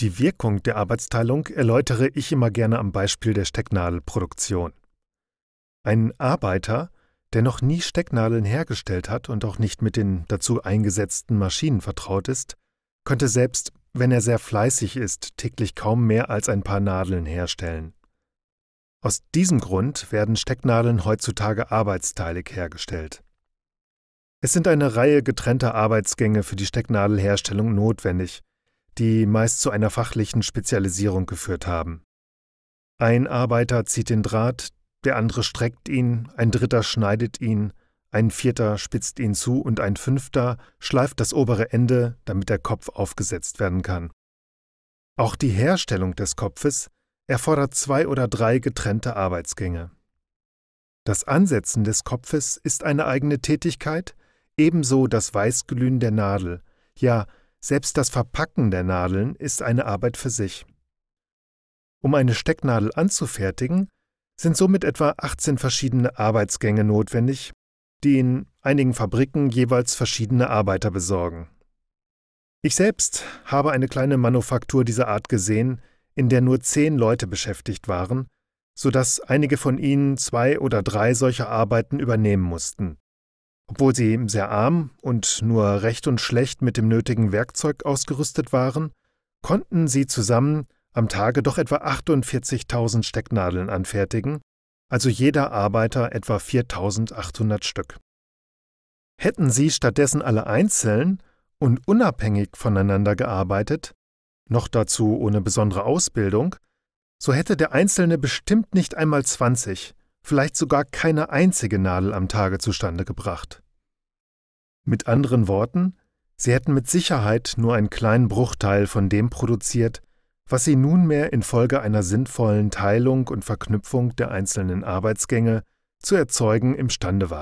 Die Wirkung der Arbeitsteilung erläutere ich immer gerne am Beispiel der Stecknadelproduktion. Ein Arbeiter, der noch nie Stecknadeln hergestellt hat und auch nicht mit den dazu eingesetzten Maschinen vertraut ist, könnte selbst, wenn er sehr fleißig ist, täglich kaum mehr als ein paar Nadeln herstellen. Aus diesem Grund werden Stecknadeln heutzutage arbeitsteilig hergestellt. Es sind eine Reihe getrennter Arbeitsgänge für die Stecknadelherstellung notwendig, die meist zu einer fachlichen Spezialisierung geführt haben. Ein Arbeiter zieht den Draht, der andere streckt ihn, ein dritter schneidet ihn, ein vierter spitzt ihn zu und ein fünfter schleift das obere Ende, damit der Kopf aufgesetzt werden kann. Auch die Herstellung des Kopfes erfordert zwei oder drei getrennte Arbeitsgänge. Das Ansetzen des Kopfes ist eine eigene Tätigkeit, ebenso das Weißglühen der Nadel, ja selbst das Verpacken der Nadeln ist eine Arbeit für sich. Um eine Stecknadel anzufertigen, sind somit etwa 18 verschiedene Arbeitsgänge notwendig, die in einigen Fabriken jeweils verschiedene Arbeiter besorgen. Ich selbst habe eine kleine Manufaktur dieser Art gesehen, in der nur zehn Leute beschäftigt waren, sodass einige von ihnen zwei oder drei solcher Arbeiten übernehmen mussten. Obwohl sie sehr arm und nur recht und schlecht mit dem nötigen Werkzeug ausgerüstet waren, konnten sie zusammen am Tage doch etwa 48.000 Stecknadeln anfertigen, also jeder Arbeiter etwa 4.800 Stück. Hätten sie stattdessen alle einzeln und unabhängig voneinander gearbeitet, noch dazu ohne besondere Ausbildung, so hätte der Einzelne bestimmt nicht einmal 20, vielleicht sogar keine einzige Nadel am Tage zustande gebracht. Mit anderen Worten, sie hätten mit Sicherheit nur einen kleinen Bruchteil von dem produziert, was sie nunmehr infolge einer sinnvollen Teilung und Verknüpfung der einzelnen Arbeitsgänge zu erzeugen imstande waren